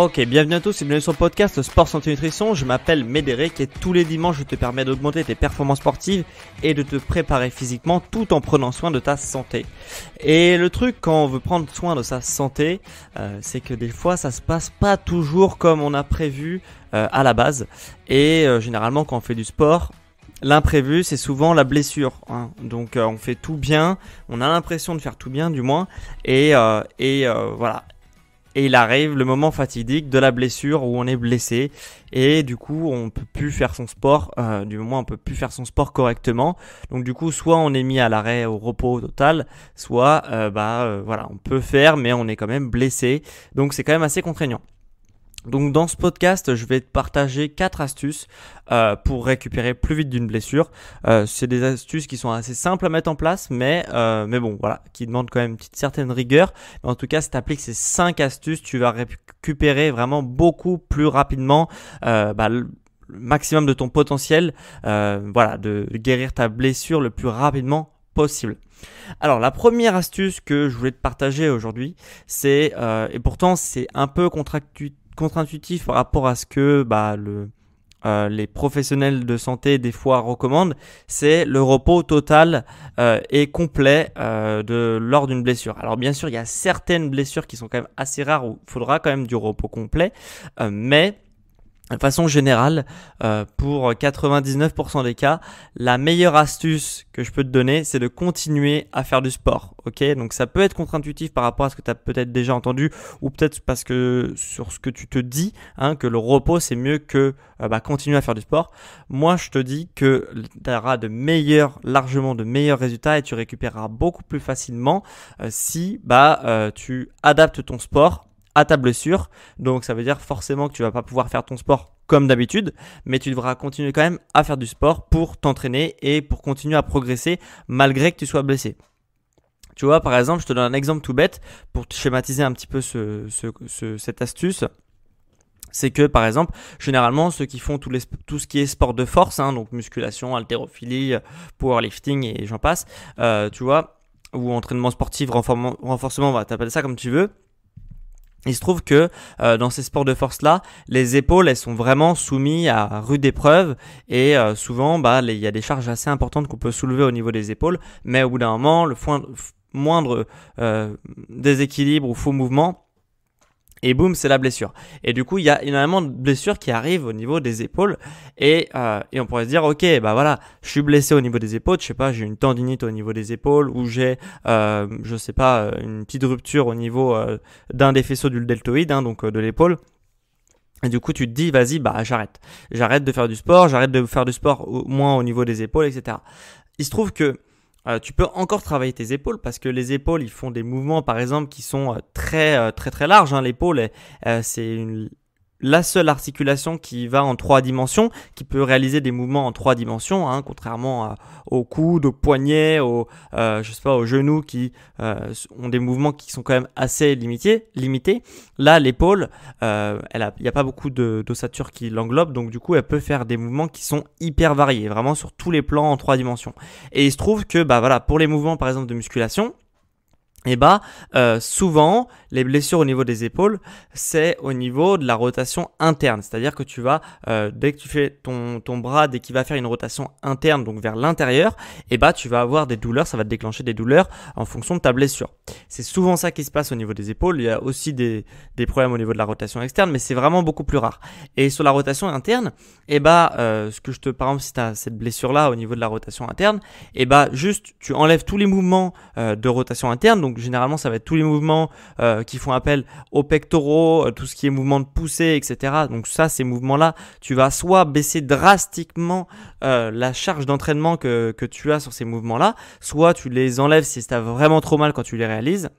Ok, bienvenue à tous et bienvenue sur le podcast Sport Santé Nutrition. Je m'appelle Médéric et tous les dimanches je te permets d'augmenter tes performances sportives et de te préparer physiquement tout en prenant soin de ta santé. Et le truc quand on veut prendre soin de sa santé, euh, c'est que des fois ça se passe pas toujours comme on a prévu euh, à la base. Et euh, généralement quand on fait du sport, L'imprévu, c'est souvent la blessure. Hein. Donc on fait tout bien, on a l'impression de faire tout bien du moins, et, et voilà et il arrive le moment fatidique de la blessure où on est blessé et du coup on peut plus faire son sport, euh, du moins on peut plus faire son sport correctement. Donc du coup soit on est mis à l'arrêt au repos total, soit euh, bah euh, voilà on peut faire mais on est quand même blessé. Donc c'est quand même assez contraignant. Donc dans ce podcast, je vais te partager quatre astuces euh, pour récupérer plus vite d'une blessure. Euh, c'est des astuces qui sont assez simples à mettre en place, mais, euh, mais bon, voilà, qui demandent quand même une petite, certaine rigueur. en tout cas, si tu appliques ces cinq astuces, tu vas récupérer vraiment beaucoup plus rapidement bah, le maximum de ton potentiel, voilà, de guérir ta blessure le plus rapidement possible. Alors la première astuce que je voulais te partager aujourd'hui, c'est, et pourtant c'est un peu contractu contre-intuitif par rapport à ce que bah, le, euh, les professionnels de santé des fois recommandent, c'est le repos total euh, et complet euh, de, lors d'une blessure. Alors bien sûr, il y a certaines blessures qui sont quand même assez rares où il faudra quand même du repos complet, mais de façon générale, euh, pour 99% des cas, la meilleure astuce que je peux te donner, c'est de continuer à faire du sport. Ok, donc ça peut être contre-intuitif par rapport à ce que tu as peut-être déjà entendu, ou peut-être parce que sur ce que tu te dis, hein, que le repos c'est mieux que euh, bah, continuer à faire du sport. Moi, je te dis que tu auras de meilleurs, largement de meilleurs résultats et tu récupéreras beaucoup plus facilement euh, si bah tu adaptes ton sport à ta blessure. Donc ça veut dire forcément que tu vas pas pouvoir faire ton sport comme d'habitude, mais tu devras continuer quand même à faire du sport pour t'entraîner et pour continuer à progresser malgré que tu sois blessé. Tu vois, par exemple, je te donne un exemple tout bête pour schématiser un petit peu ce, cette astuce. C'est que, par exemple, généralement, ceux qui font tout, les, ce qui est sport de force, hein, donc musculation, haltérophilie, euh, powerlifting et j'en passe, euh, tu vois, ou entraînement sportif, renforcement, renforcement, va t'appeler ça comme tu veux, il se trouve que euh, dans ces sports de force-là, les épaules, elles sont vraiment soumises à rude épreuve et euh, souvent, bah, il y a des charges assez importantes qu'on peut soulever au niveau des épaules, mais au bout d'un moment, le moindre euh, déséquilibre ou faux mouvement et boum, c'est la blessure. Et du coup, il y a énormément de blessures qui arrivent au niveau des épaules. Et, euh, et on pourrait se dire, ok, bah voilà, je suis blessé au niveau des épaules. Je sais pas, j'ai une tendinite au niveau des épaules ou j'ai, euh, je sais pas, euh, une petite rupture au niveau euh, d'un des faisceaux du deltoïde, hein, donc de l'épaule. Et du coup, tu te dis, vas-y, bah j'arrête. J'arrête de faire du sport, j'arrête de faire du sport au moins au niveau des épaules, etc. Il se trouve que euh, tu peux encore travailler tes épaules parce que les épaules, ils font des mouvements, par exemple, qui sont euh, très, euh, très, très larges. Hein. L'épaule, c'est une la seule articulation qui va en trois dimensions, qui peut réaliser des mouvements en trois dimensions, hein, contrairement aux coudes, aux poignets, aux, euh, je sais pas, aux genoux qui euh, ont des mouvements qui sont quand même assez limités. limités. Là, l'épaule, euh, il n'y a pas beaucoup d'ossature qui l'englobe, donc du coup, elle peut faire des mouvements qui sont hyper variés, vraiment sur tous les plans en trois dimensions. Et il se trouve que, bah voilà, pour les mouvements par exemple de musculation, et eh bah ben, euh, souvent les blessures au niveau des épaules c'est au niveau de la rotation interne c'est à dire que tu vas euh, dès que tu fais ton, bras dès qu'il va faire une rotation interne donc vers l'intérieur et eh bah ben, tu vas avoir des douleurs ça va te déclencher des douleurs en fonction de ta blessure c'est souvent ça qui se passe au niveau des épaules il y a aussi des, problèmes au niveau de la rotation externe mais c'est vraiment beaucoup plus rare et sur la rotation interne et eh bah ben, euh, ce que je te parle si tu as cette blessure là au niveau de la rotation interne et bah juste tu enlèves tous les mouvements de rotation interne donc généralement, ça va être tous les mouvements euh, qui font appel aux pectoraux, euh, tout ce qui est mouvement de poussée, etc. Donc ça, ces mouvements-là, tu vas soit baisser drastiquement euh, la charge d'entraînement que, que tu as sur ces mouvements-là, soit tu les enlèves si tu as vraiment trop mal quand tu les réalises.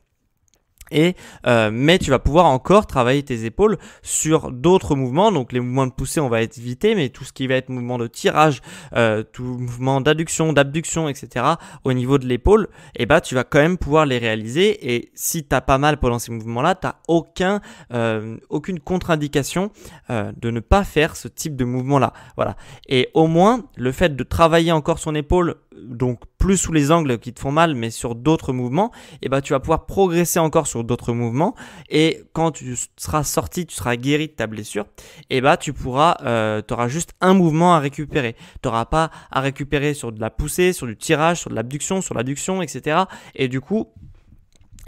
Et, euh, mais tu vas pouvoir encore travailler tes épaules sur d'autres mouvements. Donc les mouvements de poussée, on va éviter, mais tout ce qui va être mouvement de tirage, euh, tout mouvement d'adduction, d'abduction, etc. au niveau de l'épaule, et eh bah ben, tu vas quand même pouvoir les réaliser. Et si t'as pas mal pendant ces mouvements-là, t'as aucun, euh, aucune contre-indication de ne pas faire ce type de mouvement-là. Voilà. Et au moins, le fait de travailler encore son épaule, donc plus sous les angles qui te font mal, mais sur d'autres mouvements, et eh ben tu vas pouvoir progresser encore sur d'autres mouvements. Et quand tu seras sorti, tu seras guéri de ta blessure, et eh ben tu pourras, euh, auras juste un mouvement à récupérer. Tu n'auras pas à récupérer sur de la poussée, sur du tirage, sur de l'abduction, sur l'adduction, etc. Et du coup,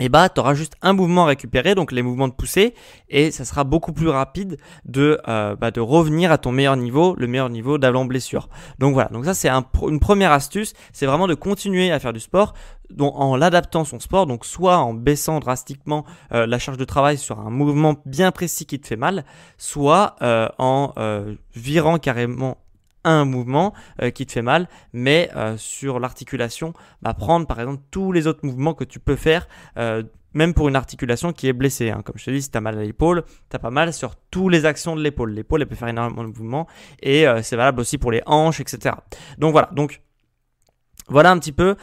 et eh bah, tu auras juste un mouvement récupéré, donc les mouvements de poussée, et ça sera beaucoup plus rapide de, euh, bah, de revenir à ton meilleur niveau, le meilleur niveau d'avant blessure. Donc voilà, donc ça c'est une première astuce, c'est vraiment de continuer à faire du sport en l'adaptant son sport, donc soit en baissant drastiquement euh, la charge de travail sur un mouvement bien précis qui te fait mal, soit euh, en virant carrément un mouvement euh, qui te fait mal, mais euh, sur l'articulation, bah, prendre par exemple tous les autres mouvements que tu peux faire, euh, même pour une articulation qui est blessée. Hein. Comme je te dis, si tu as mal à l'épaule, tu as pas mal sur tous les actions de l'épaule. L'épaule, elle peut faire énormément de mouvements, et c'est valable aussi pour les hanches, etc. Donc voilà, donc voilà un petit peu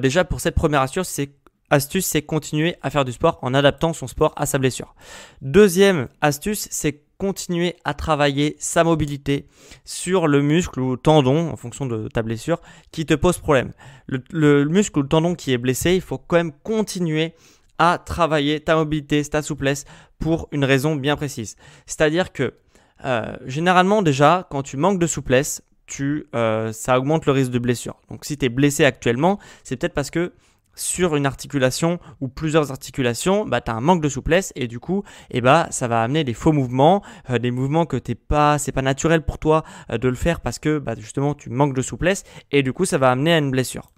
déjà pour cette première astuce, c'est astuce, c'est continuer à faire du sport en adaptant son sport à sa blessure. Deuxième astuce, c'est continuer à travailler sa mobilité sur le muscle ou tendon, en fonction de ta blessure, qui te pose problème. Le, muscle ou le tendon qui est blessé, il faut quand même continuer à travailler ta mobilité, ta souplesse, pour une raison bien précise. C'est-à-dire que euh, généralement déjà, quand tu manques de souplesse, euh, ça augmente le risque de blessure. Donc si tu es blessé actuellement, c'est peut-être parce que sur une articulation ou plusieurs articulations, bah, tu as un manque de souplesse et du coup, eh bah, ça va amener des faux mouvements, euh, des mouvements que t'es pas, c'est pas naturel pour toi euh, de le faire parce que bah, justement tu manques de souplesse et du coup, ça va amener à une blessure.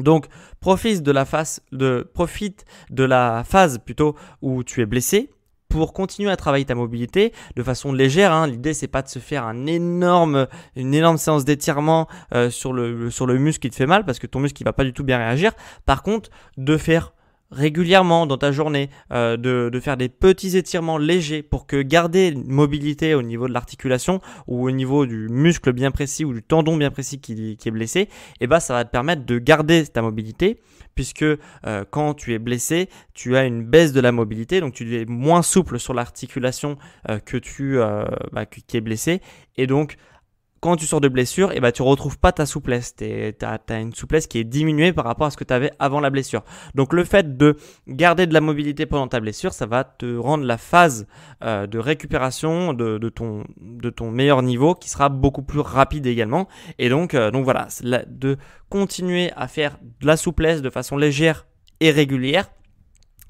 Donc profite de la phase de, profite de la phase plutôt où tu es blessé pour continuer à travailler ta mobilité de façon légère. Hein. L'idée c'est pas de se faire énorme, une énorme séance d'étirement euh, sur, le, sur le muscle qui te fait mal parce que ton muscle il va pas du tout bien réagir. Par contre, de faire régulièrement dans ta journée, euh, de, faire des petits étirements légers pour que garder une mobilité au niveau de l'articulation ou au niveau du muscle bien précis ou du tendon bien précis qui, est blessé, et eh bah ben, ça va te permettre de garder ta mobilité puisque euh, quand tu es blessé, tu as une baisse de la mobilité, donc tu es moins souple sur l'articulation euh, que tu bah, qui est blessé et donc quand tu sors de blessure, et eh ben, tu retrouves pas ta souplesse. Tu as, une souplesse qui est diminuée par rapport à ce que tu avais avant la blessure. Donc le fait de garder de la mobilité pendant ta blessure, ça va te rendre la phase euh, de récupération de, ton, de ton meilleur niveau qui sera beaucoup plus rapide également. Et donc, euh, donc voilà, de continuer à faire de la souplesse de façon légère et régulière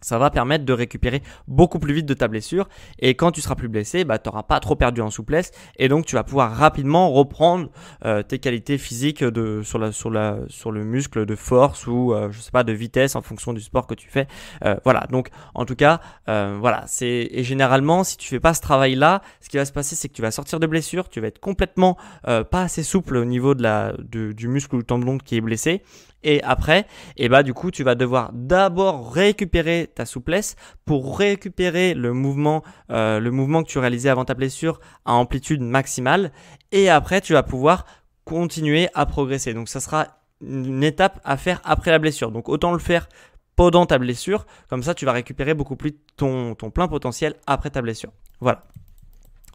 ça va permettre de récupérer beaucoup plus vite de ta blessure. Et quand tu seras plus blessé, bah, tu n'auras pas trop perdu en souplesse. Et donc, tu vas pouvoir rapidement reprendre euh, tes qualités physiques de, sur, la, sur, la, sur le muscle de force ou, euh, je sais pas, de vitesse en fonction du sport que tu fais. Euh, voilà. Donc, en tout cas, voilà. C'est, et généralement, si tu fais pas ce travail-là, ce qui va se passer, c'est que tu vas sortir de blessure, tu vas être complètement pas assez souple au niveau de la, du muscle ou tendon qui est blessé. Et après, et eh bah ben, du coup, tu vas devoir d'abord récupérer ta souplesse pour récupérer le mouvement, euh, le mouvement que tu réalisais avant ta blessure à amplitude maximale. Et après, tu vas pouvoir continuer à progresser. Donc ça sera une étape à faire après la blessure. Donc autant le faire pendant ta blessure, comme ça tu vas récupérer beaucoup plus ton, ton plein potentiel après ta blessure. Voilà.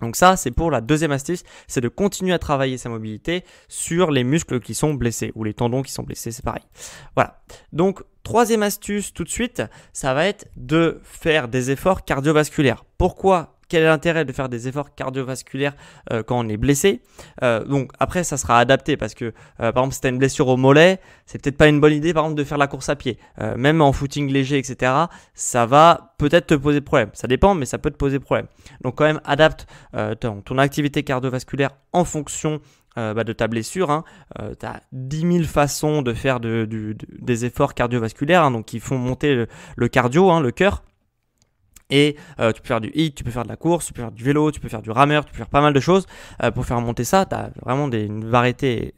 Donc ça, c'est pour la deuxième astuce, c'est de continuer à travailler sa mobilité sur les muscles qui sont blessés ou les tendons qui sont blessés, c'est pareil. Voilà. Donc troisième astuce tout de suite, ça va être de faire des efforts cardiovasculaires. Pourquoi quel est l'intérêt de faire des efforts cardiovasculaires euh, quand on est blessé euh, Donc après, ça sera adapté parce que euh, par exemple, si tu as une blessure au mollet, c'est peut-être pas une bonne idée par exemple de faire la course à pied, même en footing léger, etc. Ça va peut-être te poser problème. Ça dépend, mais ça peut te poser problème. Donc quand même, adapte ton, activité cardiovasculaire en fonction bah, de ta blessure. tu as 10 000 façons de faire des efforts cardiovasculaires, hein, donc qui font monter le, cardio, hein, le cœur. Et euh, tu peux faire du hit, tu peux faire de la course, tu peux faire du vélo, tu peux faire du rameur, tu peux faire pas mal de choses euh, pour faire monter ça. Tu as vraiment des, une variété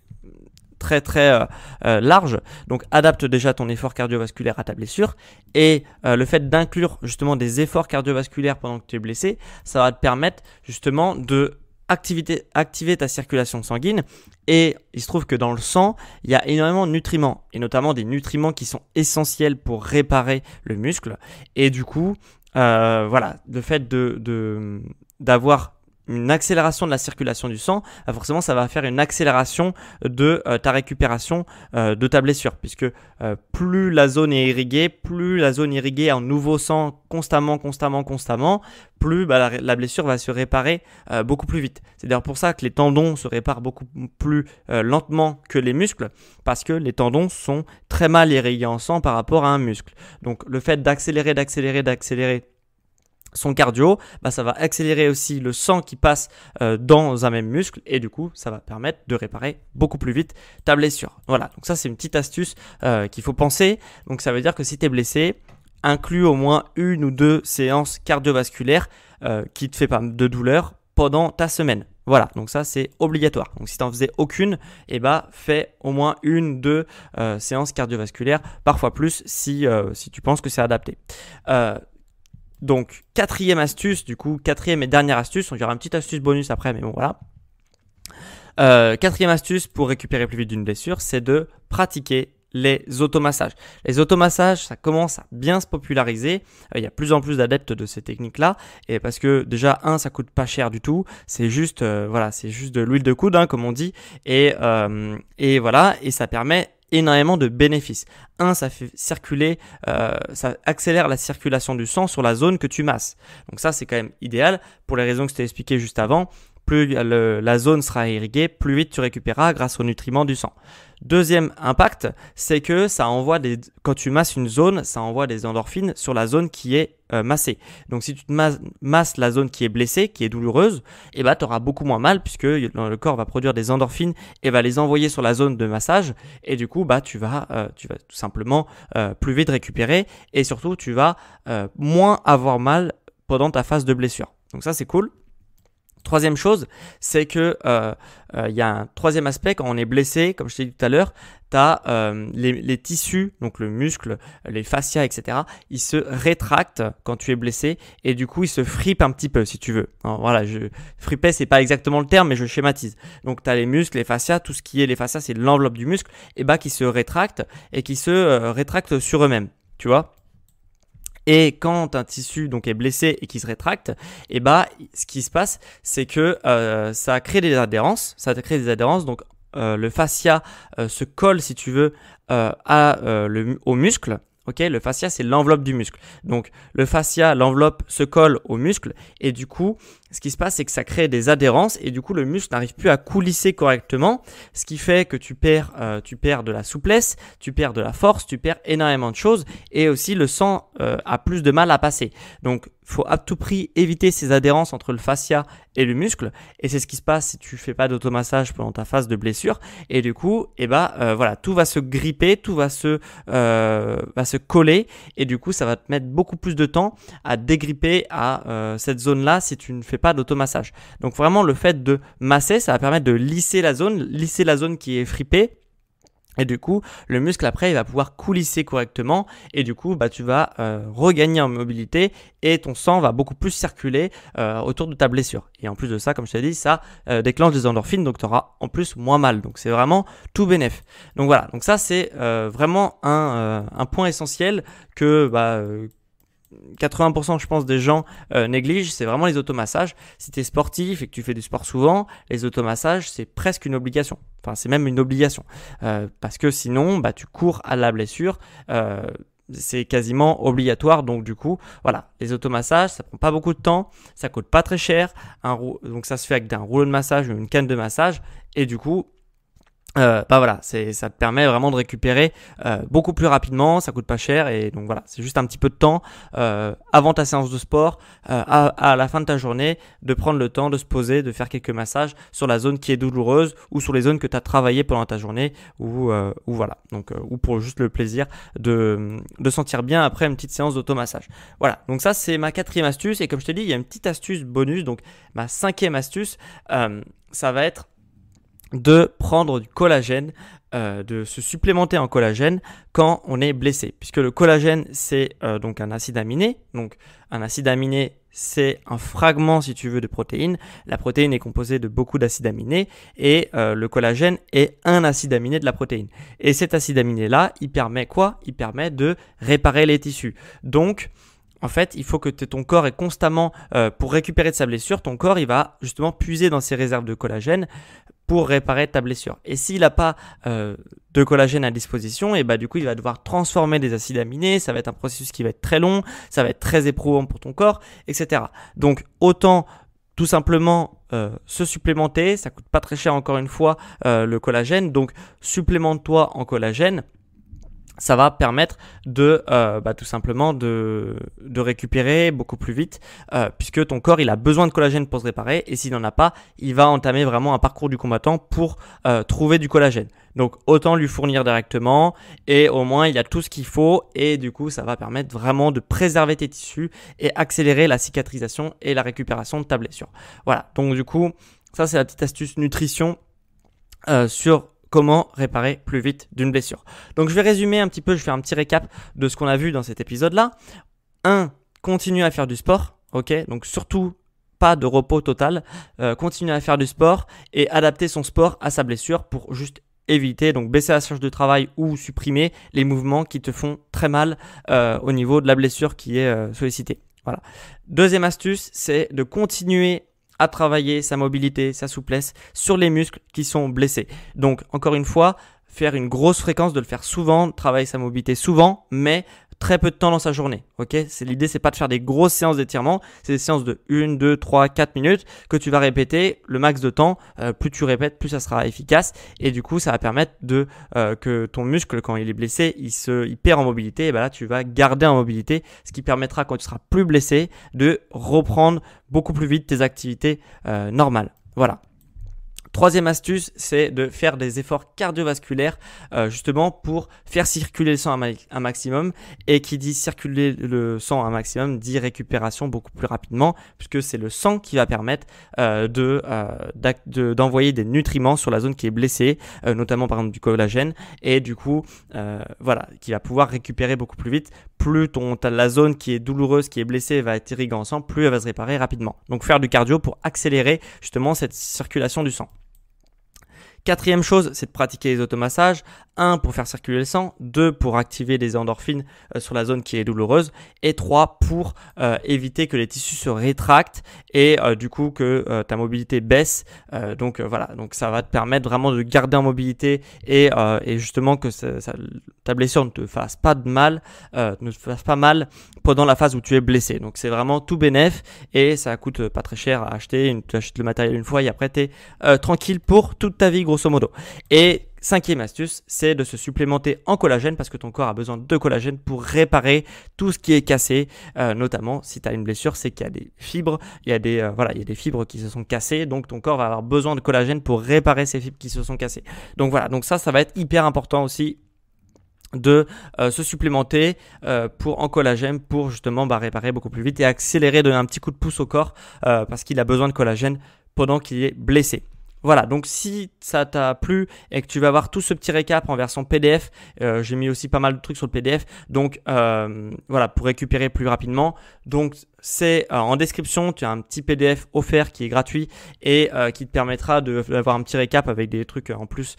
très très euh, large. Donc adapte déjà ton effort cardiovasculaire à ta blessure. Et le fait d'inclure justement des efforts cardiovasculaires pendant que tu es blessé, ça va te permettre justement de activer ta circulation sanguine. Et il se trouve que dans le sang, il y a énormément de nutriments, et notamment des nutriments qui sont essentiels pour réparer le muscle. Et du coup, euh, voilà, le fait de d'avoir une accélération de la circulation du sang, euh, forcément ça va faire une accélération de euh, ta récupération euh, de ta blessure, puisque plus la zone est irriguée, plus la zone irriguée en nouveau sang constamment, constamment, constamment, plus bah, la, blessure va se réparer beaucoup plus vite. C'est d'ailleurs pour ça que les tendons se réparent beaucoup plus lentement que les muscles, parce que les tendons sont très mal irrigués en sang par rapport à un muscle. Donc le fait d'accélérer, d'accélérer, d'accélérer son cardio, bah, ça va accélérer aussi le sang qui passe euh, dans un même muscle et du coup ça va permettre de réparer beaucoup plus vite ta blessure. Voilà, donc ça c'est une petite astuce euh, qu'il faut penser. Donc ça veut dire que si tu es blessé, inclus au moins une ou deux séances cardiovasculaires euh, qui te fait pas de douleur pendant ta semaine. Voilà, donc ça c'est obligatoire. Donc si tu n'en faisais aucune, eh ben, fais au moins une, deux séances cardiovasculaires, parfois plus si, si tu penses que c'est adapté. Donc, quatrième astuce, du coup, quatrième et dernière astuce, il y aura une petite astuce bonus après, mais bon, voilà. Euh, quatrième astuce pour récupérer plus vite d'une blessure, c'est de pratiquer les automassages. Les automassages, ça commence à bien se populariser. Euh, il y a plus en plus d'adeptes de ces techniques-là, et parce que déjà un, ça coûte pas cher du tout. C'est juste, euh, voilà, c'est juste de l'huile de coude, hein, comme on dit, et et voilà, et ça permet énormément de bénéfices. Un, ça fait circuler, euh, ça accélère la circulation du sang sur la zone que tu masses. Donc ça, c'est quand même idéal pour les raisons que je t'ai expliquées juste avant plus la zone sera irriguée, plus vite tu récupéreras grâce aux nutriments du sang. Deuxième impact, c'est que ça envoie des, quand tu masses une zone, ça envoie des endorphines sur la zone qui est euh, massée. Donc si tu te masses, la zone qui est blessée, qui est douloureuse, eh ben, tu auras beaucoup moins mal puisque le corps va produire des endorphines et va les envoyer sur la zone de massage. Et du coup, bah, tu, vas, euh, tu vas tout simplement euh, plus vite récupérer et surtout tu vas moins avoir mal pendant ta phase de blessure. Donc ça c'est cool. Troisième chose, c'est que euh, euh, il y a un troisième aspect quand on est blessé, comme je t'ai dit tout à l'heure, tu as euh, les, tissus, donc le muscle, les fascias, etc. Ils se rétractent quand tu es blessé et du coup ils se frippent un petit peu, si tu veux. Hein, voilà, je fripper c'est pas exactement le terme, mais je schématise. Donc tu as les muscles, les fascias, tout ce qui est les fascias, c'est l'enveloppe du muscle, et bah qui se rétractent et qui se rétractent sur eux-mêmes. Tu vois et quand un tissu donc est blessé et qui se rétracte, et eh bah ben, ce qui se passe, c'est que euh, ça crée des adhérences, ça crée des adhérences. Donc euh, le fascia euh, se colle, si tu veux, à, le, au muscle. le fascia, c'est l'enveloppe du muscle. Donc, le fascia, l'enveloppe se colle au muscle et du coup, ce qui se passe, c'est que ça crée des adhérences et du coup le muscle n'arrive plus à coulisser correctement, ce qui fait que tu perds, euh, tu perds de la souplesse, tu perds de la force, tu perds énormément de choses et aussi le sang euh, a plus de mal à passer. Donc faut à tout prix éviter ces adhérences entre le fascia et le muscle et c'est ce qui se passe si tu fais pas d'automassage pendant ta phase de blessure et du coup eh ben, euh, voilà tout va se gripper, tout va se se coller et du coup ça va te mettre beaucoup plus de temps à dégripper à cette zone là si tu ne fais pas d'automassage. Donc vraiment le fait de masser, ça va permettre de lisser la zone, lisser la zone qui est fripée. Et du coup, le muscle après, il va pouvoir coulisser correctement. Et du coup, bah, tu vas euh, regagner en mobilité et ton sang va beaucoup plus circuler euh, autour de ta blessure. Et en plus de ça, comme je te dit, ça euh, déclenche des endorphines, donc tu auras en plus moins mal. Donc c'est vraiment tout bénéfice. Donc voilà, donc ça c'est vraiment un, point essentiel que... Bah, 80% je pense des gens euh, négligent, c'est vraiment les automassages. Si tu es sportif et que tu fais du sport souvent, les automassages c'est presque une obligation. Enfin c'est même une obligation. Euh, parce que sinon bah, tu cours à la blessure. Euh, c'est quasiment obligatoire. Donc du coup, voilà, les automassages, ça prend pas beaucoup de temps, ça coûte pas très cher. Un donc ça se fait avec un rouleau de massage ou une canne de massage. Et du coup, euh, bah voilà, ça te permet vraiment de récupérer euh, beaucoup plus rapidement, ça coûte pas cher et donc voilà, c'est juste un petit peu de temps euh, avant ta séance de sport, euh, à, à, la fin de ta journée, de prendre le temps de se poser, de faire quelques massages sur la zone qui est douloureuse ou sur les zones que tu as travaillé pendant ta journée ou, ou voilà, donc ou pour juste le plaisir de, de sentir bien après une petite séance d'automassage. Voilà, donc ça c'est ma quatrième astuce et comme je te dis, il y a une petite astuce bonus, donc ma cinquième astuce, ça va être de prendre du collagène, euh, de se supplémenter en collagène quand on est blessé. Puisque le collagène, c'est euh, donc un acide aminé. Donc un acide aminé, c'est un fragment, si tu veux, de protéines. La protéine est composée de beaucoup d'acides aminés et euh, le collagène est un acide aminé de la protéine. Et cet acide aminé-là, il permet quoi Il permet de réparer les tissus. Donc, en fait, il faut que ton corps est constamment, euh, pour récupérer de sa blessure, ton corps, il va justement puiser dans ses réserves de collagène pour réparer ta blessure. Et s'il n'a pas euh, de collagène à disposition, et bah du coup, il va devoir transformer des acides aminés, ça va être un processus qui va être très long, ça va être très éprouvant pour ton corps, etc. Donc, autant tout simplement euh, se supplémenter, ça coûte pas très cher encore une fois le collagène, donc supplémente-toi en collagène, ça va permettre de euh, bah, tout simplement de, récupérer beaucoup plus vite, euh, puisque ton corps il a besoin de collagène pour se réparer, et s'il n'en a pas, il va entamer vraiment un parcours du combattant pour euh, trouver du collagène. Donc autant lui fournir directement, et au moins il a tout ce qu'il faut, et du coup ça va permettre vraiment de préserver tes tissus et accélérer la cicatrisation et la récupération de ta blessure. Voilà, donc du coup ça c'est la petite astuce nutrition sur comment réparer plus vite d'une blessure. Donc je vais résumer un petit peu, je fais un petit récap de ce qu'on a vu dans cet épisode-là. Un, Continuer à faire du sport, ok Donc surtout pas de repos total, euh, continuer à faire du sport et adapter son sport à sa blessure pour juste éviter, donc baisser la charge de travail ou supprimer les mouvements qui te font très mal euh, au niveau de la blessure qui est euh, sollicitée. Voilà. Deuxième astuce, c'est de continuer à travailler sa mobilité, sa souplesse sur les muscles qui sont blessés. Donc encore une fois, faire une grosse fréquence, de le faire souvent, travailler sa mobilité souvent, mais très peu de temps dans sa journée. Ok c'est, L'idée, c'est pas de faire des grosses séances d'étirement, c'est des séances de 1, 2, 3, 4 minutes que tu vas répéter le max de temps. Euh, plus tu répètes, plus ça sera efficace. Et du coup, ça va permettre de euh, que ton muscle, quand il est blessé, il, se, il perd en mobilité. Et ben là, tu vas garder en mobilité, ce qui permettra, quand tu seras plus blessé, de reprendre beaucoup plus vite tes activités euh, normales. Voilà. Troisième astuce, c'est de faire des efforts cardiovasculaires euh, justement pour faire circuler le sang un, maximum. Et qui dit circuler le sang un maximum dit récupération beaucoup plus rapidement puisque c'est le sang qui va permettre euh, euh d'envoyer des nutriments sur la zone qui est blessée, euh, notamment par exemple du collagène. Et du coup, voilà, qui va pouvoir récupérer beaucoup plus vite. Plus ton, la zone qui est douloureuse, qui est blessée, va être irriguée en sang, plus elle va se réparer rapidement. Donc faire du cardio pour accélérer justement cette circulation du sang. Quatrième chose, c'est de pratiquer les automassages. Un, pour faire circuler le sang. Deux, pour activer les endorphines euh, sur la zone qui est douloureuse. Et trois, pour euh, éviter que les tissus se rétractent et euh, du coup que ta mobilité baisse. donc voilà, donc ça va te permettre vraiment de garder en mobilité et, justement que ta blessure ne te fasse pas de mal, ne te fasse pas mal pendant la phase où tu es blessé. Donc c'est vraiment tout bénéf et ça coûte pas très cher à acheter. tu achètes le matériel une fois et après tu es tranquille pour toute ta vie grosso modo. Et cinquième astuce, c'est de se supplémenter en collagène parce que ton corps a besoin de collagène pour réparer tout ce qui est cassé, euh, notamment si tu as une blessure, c'est qu'il y a des fibres, il y a des, euh, voilà, il y des fibres qui se sont cassées, donc ton corps va avoir besoin de collagène pour réparer ces fibres qui se sont cassées. Donc voilà, donc ça, ça va être hyper important aussi de euh, se supplémenter pour en collagène pour justement bah, réparer beaucoup plus vite et accélérer, donner un petit coup de pouce au corps parce qu'il a besoin de collagène pendant qu'il est blessé. Voilà, donc si ça t'a plu et que tu vas avoir tout ce petit récap en version PDF, euh, j'ai mis aussi pas mal de trucs sur le PDF, donc euh, voilà, pour récupérer plus rapidement. Donc c'est euh, en description, tu as un petit PDF offert qui est gratuit et qui te permettra d'avoir un petit récap avec des trucs en plus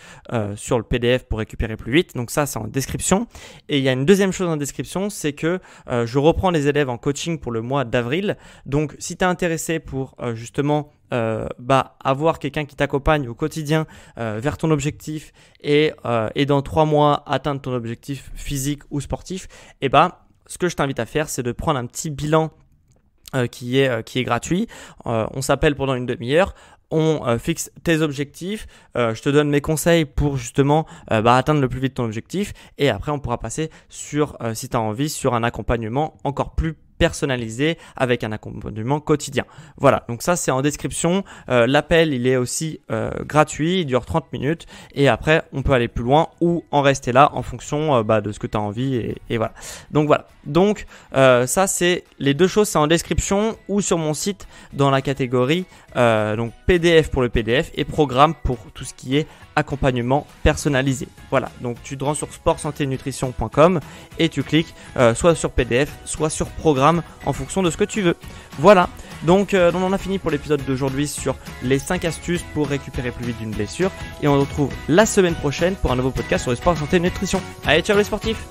sur le PDF pour récupérer plus vite. Donc ça, c'est en description. Et il y a une deuxième chose en description, c'est que je reprends les élèves en coaching pour le mois d'avril. Donc si tu es intéressé pour justement euh, bah, avoir quelqu'un qui t'accompagne au quotidien euh, vers ton objectif euh, et, dans trois mois atteindre ton objectif physique ou sportif, et eh bah, ce que je t'invite à faire, c'est de prendre un petit bilan qui, est, qui est gratuit. on s'appelle pendant une demi-heure on fixe tes objectifs, je te donne mes conseils pour justement bah, atteindre le plus vite ton objectif et après on pourra passer sur, si tu as envie, sur un accompagnement encore plus personnalisé avec un accompagnement quotidien. Voilà, donc ça c'est en description. Euh, l'appel il est aussi euh, gratuit, il dure 30 minutes et après on peut aller plus loin ou en rester là en fonction euh, bah, de ce que tu as envie et, et, voilà. Donc voilà, donc ça c'est les deux choses, c'est en description ou sur mon site dans la catégorie donc PDF pour le PDF et programme pour tout ce qui est accompagnement personnalisé. Voilà, donc tu te rends sur sportsanténutrition.com et tu cliques euh, soit sur PDF, soit sur programme en fonction de ce que tu veux. Voilà, donc euh, on en a fini pour l'épisode d'aujourd'hui sur les 5 astuces pour récupérer plus vite d'une blessure et on se retrouve la semaine prochaine pour un nouveau podcast sur le sport, santé et nutrition. Allez, ciao les sportifs